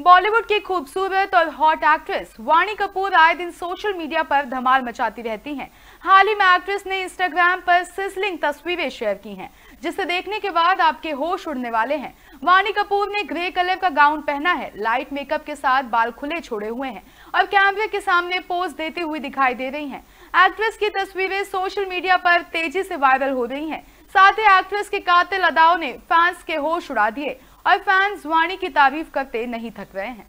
बॉलीवुड की खूबसूरत और हॉट एक्ट्रेस वाणी कपूर आए दिन सोशल मीडिया पर धमाल मचाती रहती हैं। हाल ही में एक्ट्रेस ने इंस्टाग्राम पर सिसलिंग तस्वीरें शेयर की हैं, जिसे देखने के बाद आपके होश उड़ने वाले हैं वाणी कपूर ने ग्रे कलर का गाउन पहना है लाइट मेकअप के साथ बाल खुले छोड़े हुए हैं और कैमरे के सामने पोज देते हुए दिखाई दे रही है एक्ट्रेस की तस्वीरें सोशल मीडिया पर तेजी से वायरल हो रही है साथ ही एक्ट्रेस के कातिल अदाओं ने फैंस के होश उड़ा दिए और फैंस वाणी की तारीफ करते नहीं थक रहे हैं